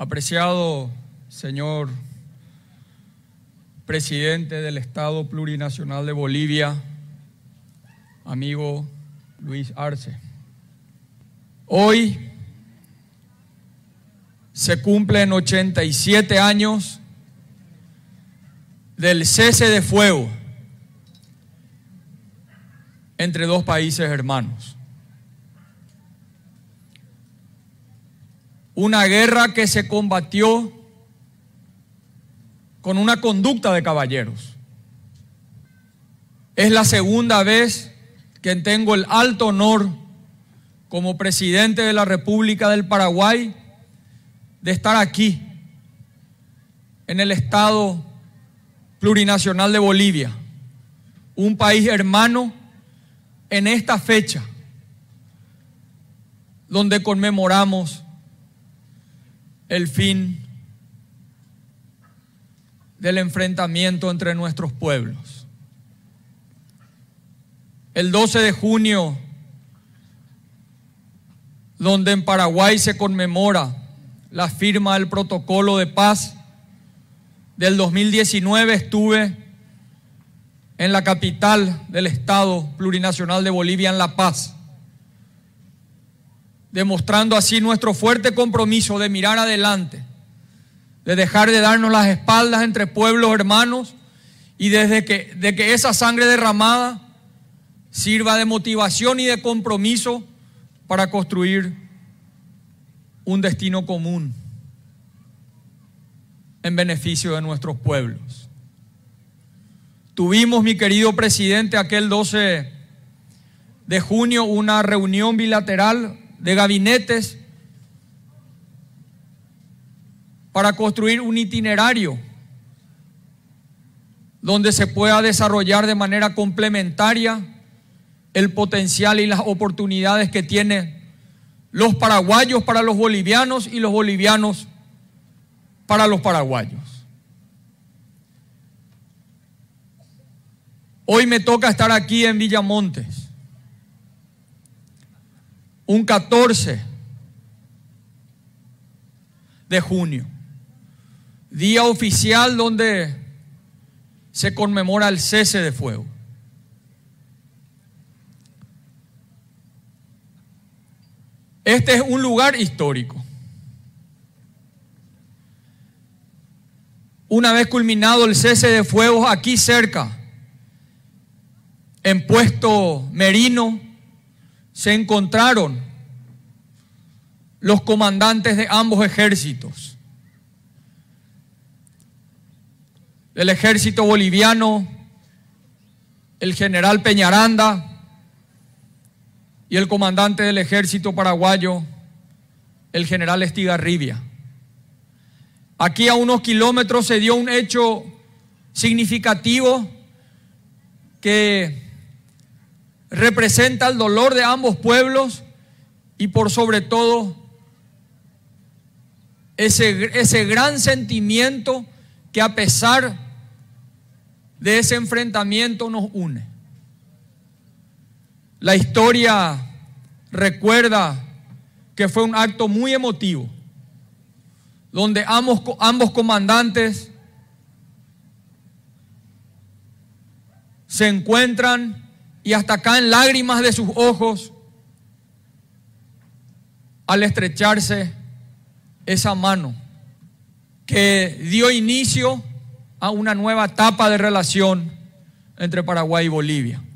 Apreciado señor presidente del Estado Plurinacional de Bolivia, amigo Luis Arce, hoy se cumplen 87 años del cese de fuego entre dos países hermanos. una guerra que se combatió con una conducta de caballeros. Es la segunda vez que tengo el alto honor como presidente de la República del Paraguay de estar aquí, en el Estado Plurinacional de Bolivia, un país hermano en esta fecha, donde conmemoramos el fin del enfrentamiento entre nuestros pueblos. El 12 de junio, donde en Paraguay se conmemora la firma del protocolo de paz del 2019, estuve en la capital del Estado Plurinacional de Bolivia, en La Paz demostrando así nuestro fuerte compromiso de mirar adelante, de dejar de darnos las espaldas entre pueblos hermanos y desde que, de que esa sangre derramada sirva de motivación y de compromiso para construir un destino común en beneficio de nuestros pueblos. Tuvimos, mi querido presidente, aquel 12 de junio una reunión bilateral de gabinetes para construir un itinerario donde se pueda desarrollar de manera complementaria el potencial y las oportunidades que tienen los paraguayos para los bolivianos y los bolivianos para los paraguayos. Hoy me toca estar aquí en Villamontes un 14 de junio, día oficial donde se conmemora el cese de fuego. Este es un lugar histórico. Una vez culminado el cese de fuego, aquí cerca, en Puesto Merino, se encontraron los comandantes de ambos ejércitos, el ejército boliviano, el general Peñaranda y el comandante del ejército paraguayo, el general Estigarribia. Aquí a unos kilómetros se dio un hecho significativo que representa el dolor de ambos pueblos y por sobre todo ese, gran sentimiento que a pesar de ese enfrentamiento nos une. La historia recuerda que fue un acto muy emotivo, donde ambos, ambos comandantes se encuentran y hasta caen lágrimas de sus ojos al estrecharse esa mano que dio inicio a una nueva etapa de relación entre Paraguay y Bolivia.